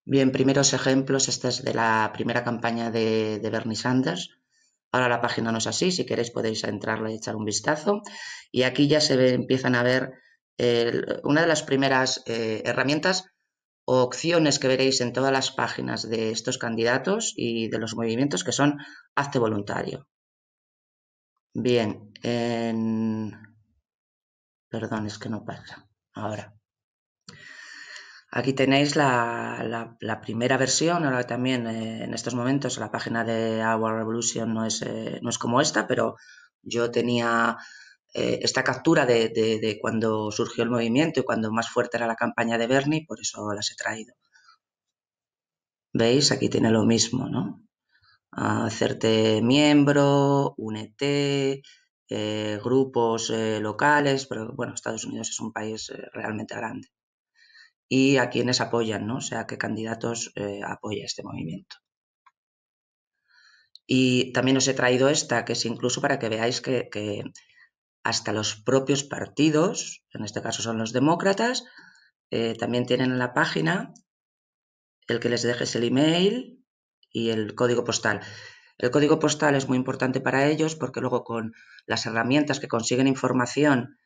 Bien, primeros ejemplos, esta es de la primera campaña de Bernie Sanders, Ahora la página no es así, si queréis podéis entrarla y echar un vistazo. Y aquí ya se empiezan a ver una de las primeras eh, herramientas o opciones que veréis en todas las páginas de estos candidatos y de los movimientos que son hazte voluntario. Bien, perdón, es que no pasa ahora. Aquí tenéis la, primera versión, ahora también eh, en estos momentos la página de Our Revolution no es, eh, no es como esta, pero yo tenía eh, esta captura de, de, cuando surgió el movimiento y cuando más fuerte era la campaña de Bernie, por eso las he traído. ¿Veis? Aquí tiene lo mismo, ¿no? Hacerte miembro, únete, grupos locales, pero bueno, Estados Unidos es un país realmente grande y a quienes apoyan, ¿no? O sea, qué candidatos eh, apoya este movimiento. Y también os he traído esta, que es incluso para que veáis que, hasta los propios partidos, en este caso son los demócratas, eh, también tienen en la página el que les dejes el email y el código postal. El código postal es muy importante para ellos porque luego con las herramientas que consiguen información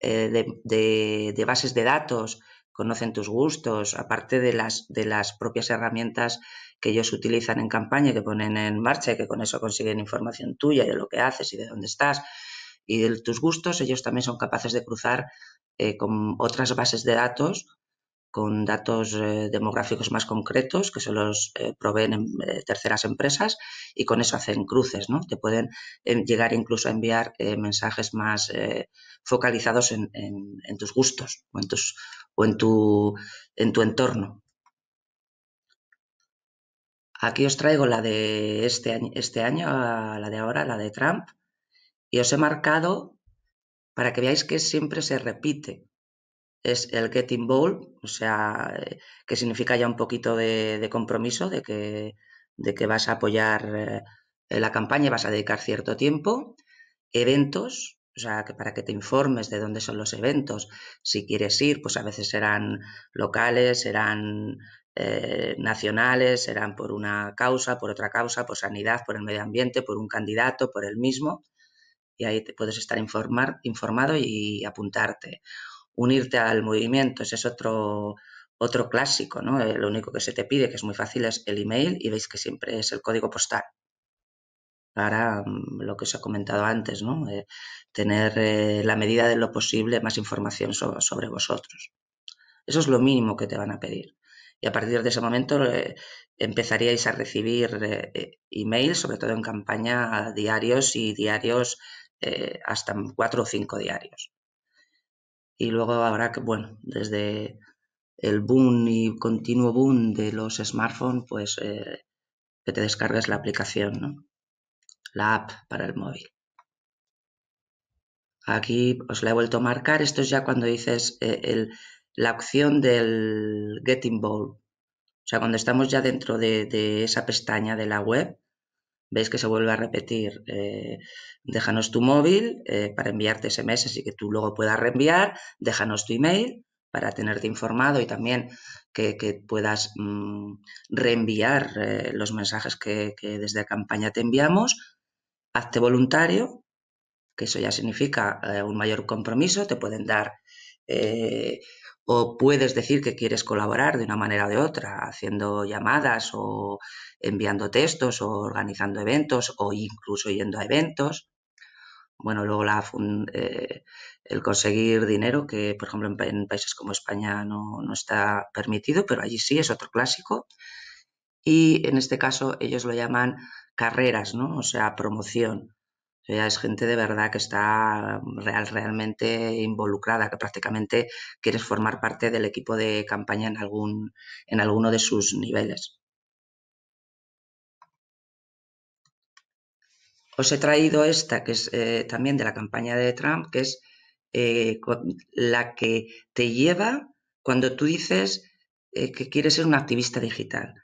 eh, de bases de datos conocen tus gustos, aparte de las, de las propias herramientas que ellos utilizan en campaña que ponen en marcha y que con eso consiguen información tuya de lo que haces y de dónde estás y de tus gustos, ellos también son capaces de cruzar eh, con otras bases de datos, con datos eh, demográficos más concretos que se los eh, proveen en, terceras empresas y con eso hacen cruces, ¿no? Te pueden llegar incluso a enviar mensajes más focalizados en, en, tus gustos o en tus en tu, entorno. Aquí os traigo la de este año, este año, la de ahora, la de Trump, y os he marcado para que veáis que siempre se repite. Es el Getting involved, o sea, eh, que significa ya un poquito de, compromiso, de que, de que vas a apoyar eh, la campaña y vas a dedicar cierto tiempo. Eventos, o sea, que para que te informes de dónde son los eventos, si quieres ir, pues a veces serán locales, serán eh, nacionales, serán por una causa, por otra causa, por sanidad, por el medio ambiente, por un candidato, por el mismo, y ahí te puedes estar informar, informado y apuntarte. Unirte al movimiento, ese es otro, otro clásico, ¿no? Eh, lo único que se te pide, que es muy fácil, es el email y veis que siempre es el código postal. Para mm, lo que os he comentado antes, ¿no? Eh, tener eh, la medida de lo posible más información sobre vosotros. Eso es lo mínimo que te van a pedir. Y a partir de ese momento eh, empezaríais a recibir emails, sobre todo en campaña, diarios y diarios hasta cuatro o cinco diarios. Y luego habrá que, bueno, desde el boom y continuo boom de los smartphones, pues que te descargues la aplicación, ¿no? la app para el móvil. Aquí os la he vuelto a marcar. Esto es ya cuando dices eh, la opción del Get Involved. O sea, cuando estamos ya dentro de, esa pestaña de la web, veis que se vuelve a repetir, eh, déjanos tu móvil eh, para enviarte SMS y que tú luego puedas reenviar, déjanos tu email para tenerte informado y también que, puedas mm, reenviar los mensajes que, que, desde campaña te enviamos hazte voluntario, que eso ya significa eh, un mayor compromiso, te pueden dar eh, o puedes decir que quieres colaborar de una manera o de otra, haciendo llamadas o enviando textos o organizando eventos o incluso yendo a eventos. Bueno, luego la, eh, el conseguir dinero, que por ejemplo en, países como España no, no está permitido, pero allí sí es otro clásico. Y en este caso ellos lo llaman carreras, ¿no? O sea, promoción. O sea, es gente de verdad que está realmente involucrada, que prácticamente quieres formar parte del equipo de campaña en, algún, en alguno de sus niveles. Os he traído esta, que es eh, también de la campaña de Trump, que es eh, la que te lleva cuando tú dices eh, que quieres ser un activista digital.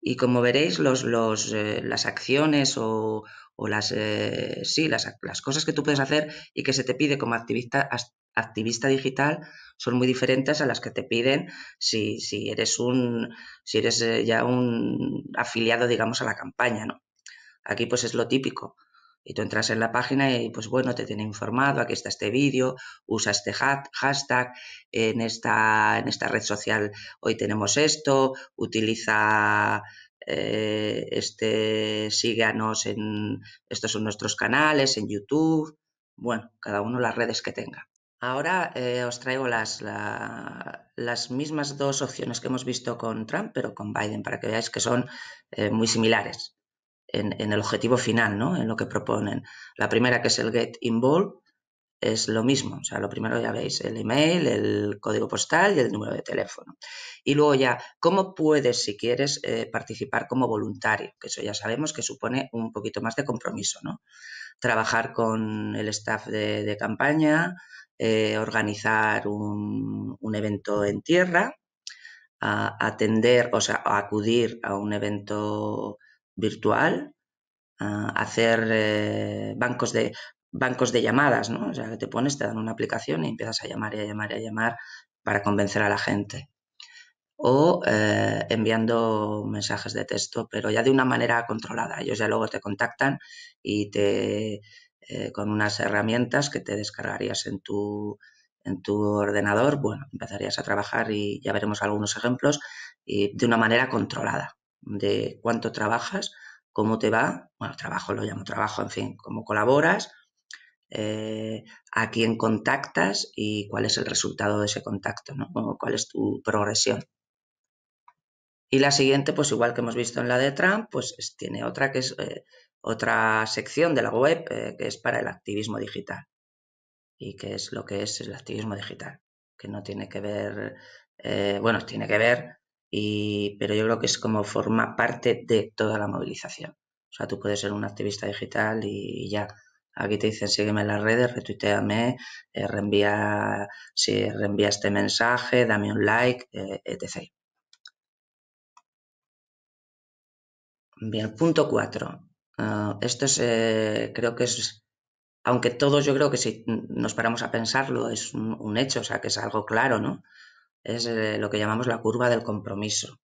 Y como veréis, los, los, eh, las acciones o, las, eh, sí, las, cosas que tú puedes hacer y que se te pide como activista, activista digital son muy diferentes a las que te piden si, si eres, un, si eres eh, ya un afiliado, digamos, a la campaña. Aquí pues es lo típico. Y tú entras en la página y, pues bueno, te tiene informado, aquí está este vídeo, usa este hashtag, en esta, en esta red social hoy tenemos esto, utiliza eh, este, síganos en, estos son nuestros canales, en YouTube, bueno, cada uno las redes que tenga. Ahora eh, os traigo las, las mismas dos opciones que hemos visto con Trump, pero con Biden, para que veáis que son eh, muy similares en, el objetivo final, ¿no? En lo que proponen. La primera, que es el get involved, es lo mismo. O sea, lo primero ya veis, el email, el código postal y el número de teléfono. Y luego ya, ¿cómo puedes, si quieres, eh, participar como voluntario? Que eso ya sabemos que supone un poquito más de compromiso, ¿no? Trabajar con el staff de, campaña, eh, organizar un, evento en tierra, atender, o sea, acudir a un evento virtual, hacer eh, bancos de bancos de llamadas, ¿no? O sea, que te pones, te dan una aplicación y empiezas a llamar y a llamar y a llamar para convencer a la gente. O eh, enviando mensajes de texto, pero ya de una manera controlada. Ellos ya luego te contactan y te eh, con unas herramientas que te descargarías en tu en tu ordenador, bueno, empezarías a trabajar y ya veremos algunos ejemplos y de una manera controlada de cuánto trabajas, cómo te va, bueno, trabajo lo llamo trabajo, en fin, cómo colaboras, eh, a quién contactas y cuál es el resultado de ese contacto, ¿no? cuál es tu progresión. Y la siguiente, pues igual que hemos visto en la de Trump, pues tiene otra que es eh, otra sección de la web eh, que es para el activismo digital. Y que es lo que es el activismo digital, que no tiene que ver, bueno, tiene que ver y, pero yo creo que es como forma parte de toda la movilización. O sea, tú puedes ser un activista digital y, ya. Aquí te dicen sígueme en las redes, retuiteame, eh, reenvía, si reenvía este mensaje, dame un like, eh, etc. Bien, punto cuatro. Ah, esto es, eh, creo que es, aunque todos yo creo que si nos paramos a pensarlo, es un hecho, o sea, que es algo claro, ¿no? es eh, lo que llamamos la curva del compromiso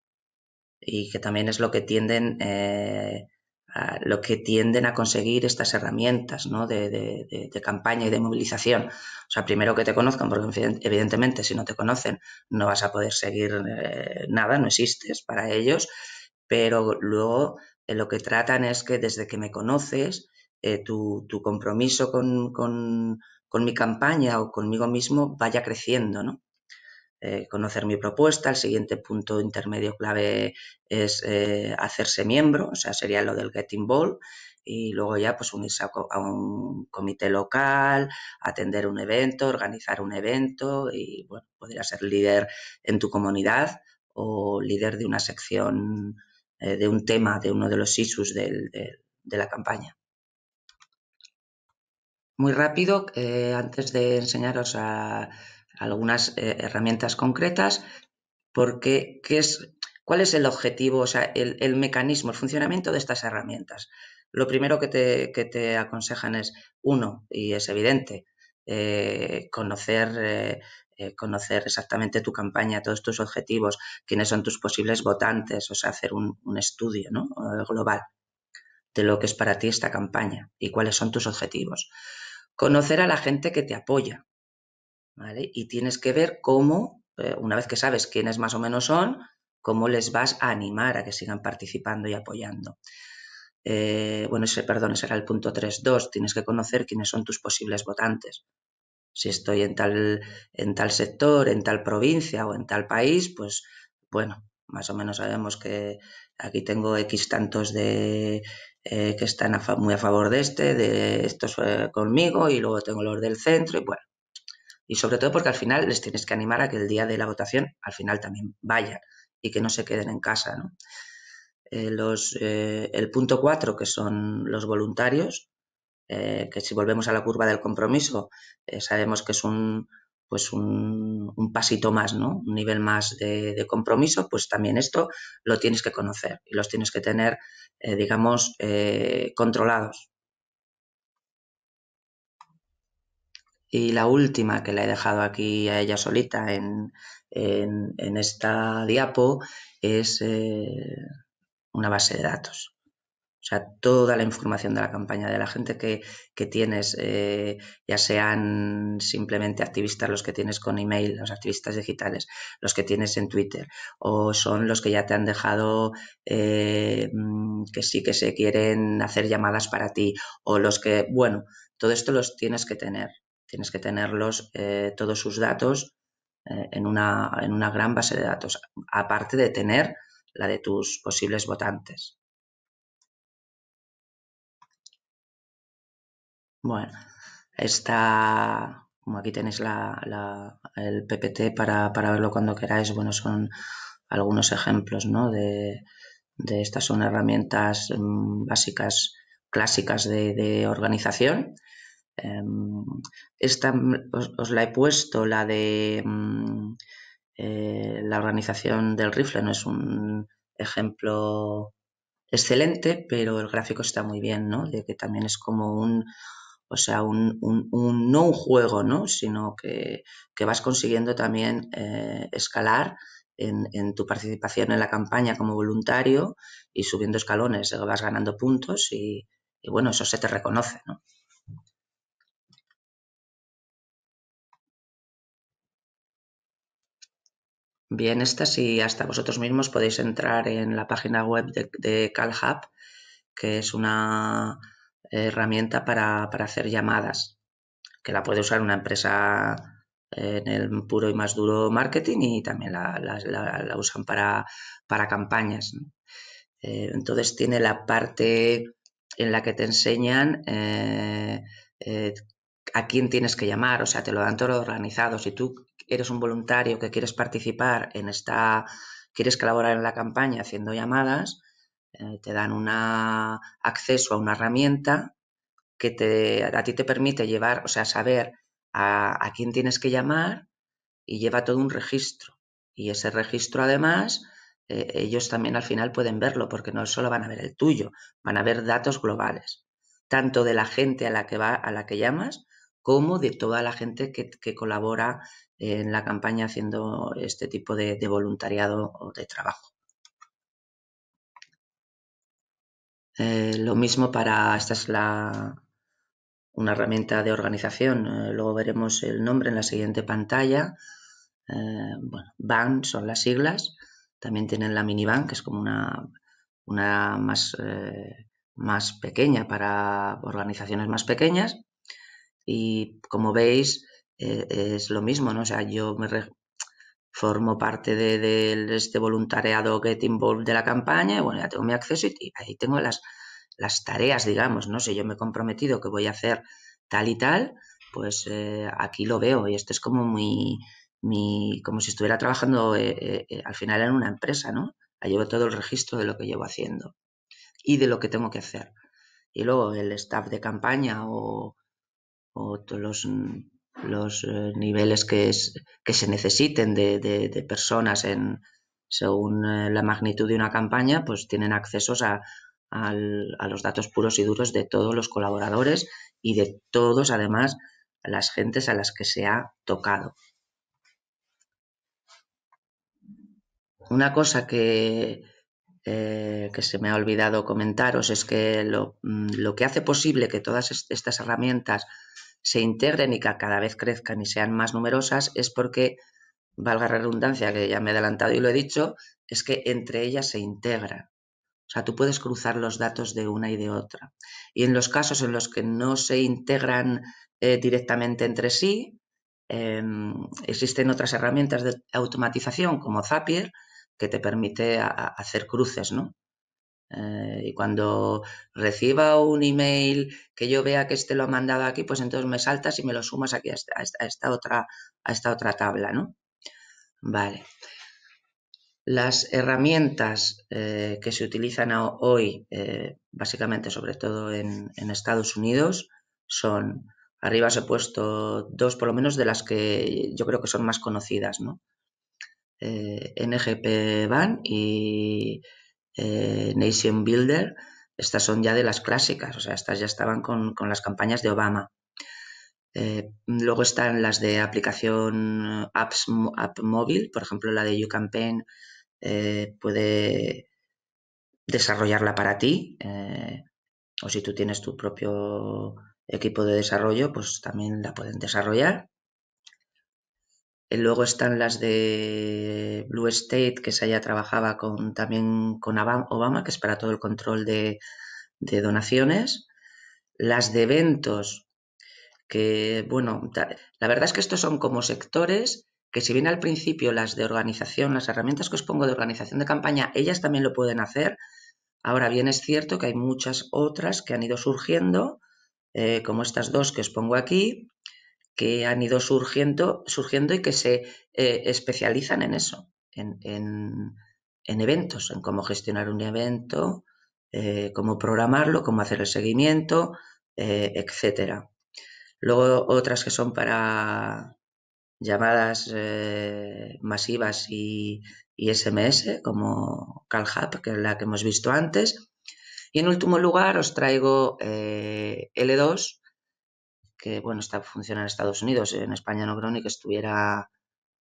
y que también es lo que tienden eh, a, lo que tienden a conseguir estas herramientas ¿no? de, campaña y de movilización. O sea, primero que te conozcan, porque evidentemente si no te conocen no vas a poder seguir eh, nada, no existes para ellos, pero luego lo que tratan es que desde que me conoces, tu, compromiso con, con mi campaña o conmigo mismo vaya creciendo, ¿no? Eh, conocer mi propuesta. El siguiente punto intermedio clave es eh, hacerse miembro, o sea, sería lo del getting Involved. Y luego ya pues unirse a, un comité local, atender un evento, organizar un evento y bueno, podría ser líder en tu comunidad o líder de una sección, eh, de un tema, de uno de los issues de, la campaña muy rápido, antes de enseñaros a algunas eh, herramientas concretas, porque es, cuál es el objetivo, o sea, el, mecanismo, el funcionamiento de estas herramientas. Lo primero que te, aconsejan es, uno, y es evidente, eh, conocer, eh, conocer exactamente tu campaña, todos tus objetivos, quiénes son tus posibles votantes, o sea, hacer un, estudio global de lo que es para ti esta campaña y cuáles son tus objetivos. Conocer a la gente que te apoya, y tienes que ver cómo, eh, una vez que sabes quiénes más o menos son, cómo les vas a animar a que sigan participando y apoyando. Eh, bueno, ese, perdón, ese era el punto 3.2. Tienes que conocer quiénes son tus posibles votantes. Si estoy en tal, en tal sector, en tal provincia o en tal país, pues bueno, más o menos sabemos que aquí tengo X tantos de eh, que están muy a favor de este, de estos conmigo, y luego tengo los del centro, y bueno, y sobre todo porque al final les tienes que animar a que el día de la votación al final también vayan y que no se queden en casa. Eh, los, eh, el punto cuatro, que son los voluntarios, eh, que si volvemos a la curva del compromiso, sabemos que es un, pues un, pasito más, ¿no? un nivel más de, de, compromiso, pues también esto lo tienes que conocer y los tienes que tener, digamos, controlados. y la última que la he dejado aquí a ella solita en, esta diapo es eh, una base de datos. O sea, toda la información de la campaña de la gente que, que tienes, eh, ya sean simplemente activistas los que tienes con email, los activistas digitales, los que tienes en Twitter, o son los que ya te han dejado eh, mm, que sí que se quieren hacer llamadas para ti, o los que, bueno, todo esto los tienes que tener tienes que tenerlos eh, todos sus datos eh, en, una, gran base de datos, aparte de tener la de tus posibles votantes. Bueno, esta, como aquí tenéis el PPT para, verlo cuando queráis, bueno, son algunos ejemplos, De, estas son herramientas mm, básicas, clásicas de organización Em, esta os, la he puesto, la de mm, eh, la organización del rifle, no es un ejemplo excelente, pero el gráfico está muy bien, ¿no? De que también es como un, o sea, un, no un juego, ¿no? Sino que, vas consiguiendo también eh, escalar en, tu participación en la campaña como voluntario y subiendo escalones, vas ganando puntos y, y bueno, eso se te reconoce, ¿no? bien estas y hasta vosotros mismos podéis entrar en la página web de, CalHub, que es una herramienta para, hacer llamadas, que la puede usar una empresa en el puro y más duro marketing y también la, usan para, campañas. Eh, entonces tiene la parte en la que te enseñan eh, eh, a quién tienes que llamar, o sea, te lo dan todo organizado. Si tú eres un voluntario que quieres participar en esta, quieres colaborar en la campaña haciendo llamadas, eh, te dan un acceso a una herramienta que te, a ti te permite llevar, o sea, saber a, quién tienes que llamar y lleva todo un registro. Y ese registro además eh, ellos también al final pueden verlo, porque no solo van a ver el tuyo, van a ver datos globales, tanto de la gente a la que va, a la que llamas, como de toda la gente que colabora en la campaña haciendo este tipo de, voluntariado o de trabajo. Eh, lo mismo para, esta es la, una herramienta de organización, eh, luego veremos el nombre en la siguiente pantalla. Eh, BAN son las siglas, también tienen la minivan, que es como una, una más, más pequeña para organizaciones más pequeñas. Y como veis, eh, es lo mismo, ¿no? O sea, yo me formo parte de, este voluntariado Get Involved de la campaña y bueno, ya tengo mi acceso y, ahí tengo las, las tareas, digamos, ¿no? sé yo me he comprometido que voy a hacer tal y tal, pues eh, aquí lo veo y esto es como muy, mi, como si estuviera trabajando eh, al final en una empresa, ¿no? Ahí llevo todo el registro de lo que llevo haciendo y de lo que tengo que hacer. Y luego el staff de campaña o, o todos los los eh, niveles que, se necesiten de, personas según eh, la magnitud de una campaña, pues tienen accesos a, los datos puros y duros de todos los colaboradores y de todos, además, las gentes a las que se ha tocado. Una cosa que, eh, se me ha olvidado comentaros es que lo, mm, lo que hace posible que todas estas herramientas se integren y que cada vez crezcan y sean más numerosas es porque, valga la redundancia que ya me he adelantado y lo he dicho, es que entre ellas se integran. O sea, tú puedes cruzar los datos de una y de otra. Y en los casos en los que no se integran eh, directamente entre sí, em, existen otras herramientas de automatización como Zapier que te permite hacer cruces, ¿no? Eh, y cuando reciba un email que yo vea que este lo ha mandado aquí, pues entonces me saltas y me lo sumas aquí a esta, otra, a esta otra tabla, ¿no? Vale. Las herramientas eh, que se utilizan hoy, eh, básicamente sobre todo en, Estados Unidos, son, arriba os he puesto dos por lo menos de las que yo creo que son más conocidas, ¿no? NGP Van y eh, Nation Builder, estas son ya de las clásicas, o sea, estas ya estaban con, las campañas de Obama. Eh, luego están las de aplicación eh, apps, app móvil, por ejemplo, la de YouCampaign puede desarrollarla para ti, o si tú tienes tu propio equipo de desarrollo, pues también la pueden desarrollar. Eh, luego están las de Blue State, que se ya trabajaba también con Obama, que es para todo el control de, donaciones. Las de eventos, que bueno, la verdad es que estos son como sectores que si bien al principio las de organización, las herramientas que os pongo de organización de campaña, ellas también lo pueden hacer. Ahora bien es cierto que hay muchas otras que han ido surgiendo, eh, como estas dos que os pongo aquí, que han ido surgiendo, surgiendo y que se eh, especializan en eso, en, eventos, en cómo gestionar un evento, eh, cómo programarlo, cómo hacer el seguimiento, eh, etcétera. Luego otras que son para llamadas masivas y, y, SMS, como CalHub, que es la que hemos visto antes. Y en último lugar os traigo L2, que bueno, está, funciona en Estados Unidos, en España no creo ni que estuviera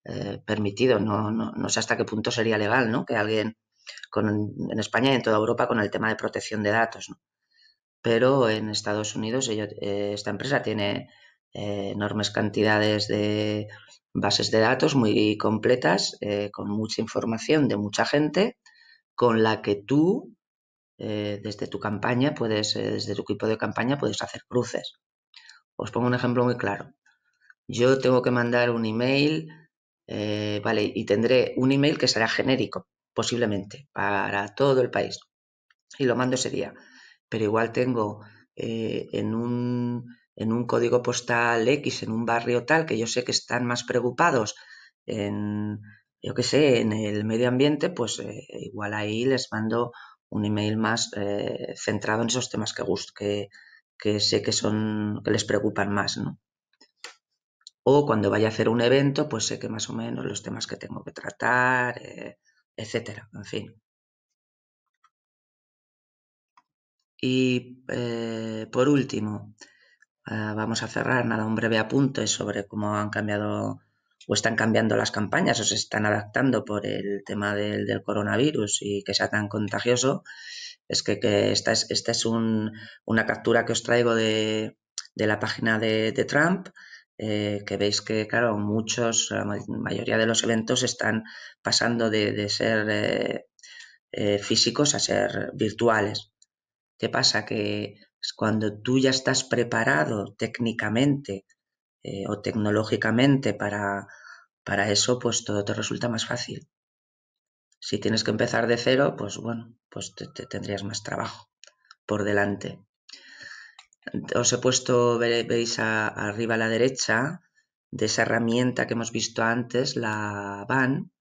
eh, permitido, no, sé hasta qué punto sería legal, ¿no? Que alguien en España y en toda Europa con el tema de protección de datos, Pero en Estados Unidos eh, esta empresa tiene eh, enormes cantidades de bases de datos muy completas, con mucha información de mucha gente, con la que tú desde tu campaña puedes, desde tu equipo de campaña puedes hacer cruces. Os pongo un ejemplo muy claro. Yo tengo que mandar un email, eh, vale, y tendré un email que será genérico, posiblemente, para todo el país. Y lo mando ese día. Pero igual tengo eh, en, un, en un código postal X, en un barrio tal, que yo sé que están más preocupados en, yo qué sé, en el medio ambiente, pues eh, igual ahí les mando un email más centrado en esos temas que, que, que sé que son que les preocupan más, ¿no? O cuando vaya a hacer un evento, pues sé que más o menos los temas que tengo que tratar, eh, etcétera, en fin. Y eh, por último, ah, vamos a cerrar, nada, un breve apunte sobre cómo han cambiado o están cambiando las campañas o se están adaptando por el tema del, coronavirus y que sea tan contagioso, es que, esta es, una captura que os traigo de, la página de, Trump, eh, que veis que, claro, muchos, la mayoría de los eventos están pasando de, ser eh, eh, físicos a ser virtuales. ¿Qué pasa? Que cuando tú ya estás preparado técnicamente, eh, o tecnológicamente para, para eso, pues todo te resulta más fácil. Si tienes que empezar de cero, pues bueno, pues te, tendrías más trabajo por delante. Os he puesto, veis arriba a la derecha, de esa herramienta que hemos visto antes, la VAN.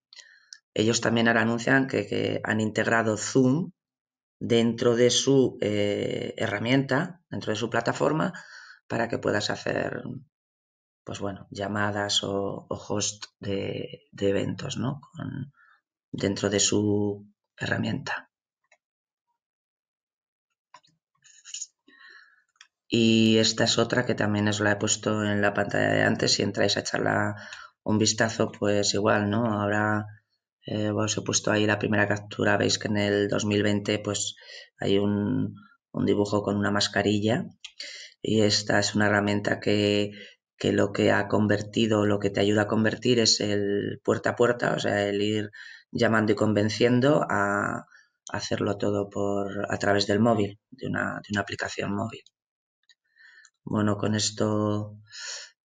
Ellos también ahora anuncian que, han integrado Zoom dentro de su eh, herramienta, dentro de su plataforma, para que puedas hacer pues bueno, llamadas o, host de, eventos, ¿no? dentro de su herramienta. Y esta es otra que también os la he puesto en la pantalla de antes. Si entráis a echarla un vistazo, pues igual, ¿no? Ahora eh, os he puesto ahí la primera captura. Veis que en el 2020 pues hay un dibujo con una mascarilla. Y esta es una herramienta que que lo que ha convertido, lo que te ayuda a convertir es el puerta a puerta, o sea, el ir llamando y convenciendo a hacerlo todo por a través del móvil, de una, aplicación móvil. Bueno, con esto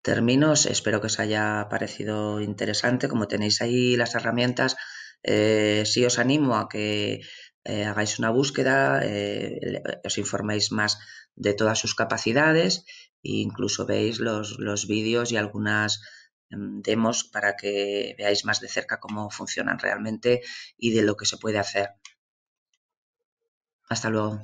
termino. Espero que os haya parecido interesante. Como tenéis ahí las herramientas, eh, sí os animo a que eh, hagáis una búsqueda, eh, os informéis más de todas sus capacidades incluso veis los, los vídeos y algunas em, demos para que veáis más de cerca cómo funcionan realmente y de lo que se puede hacer. Hasta luego.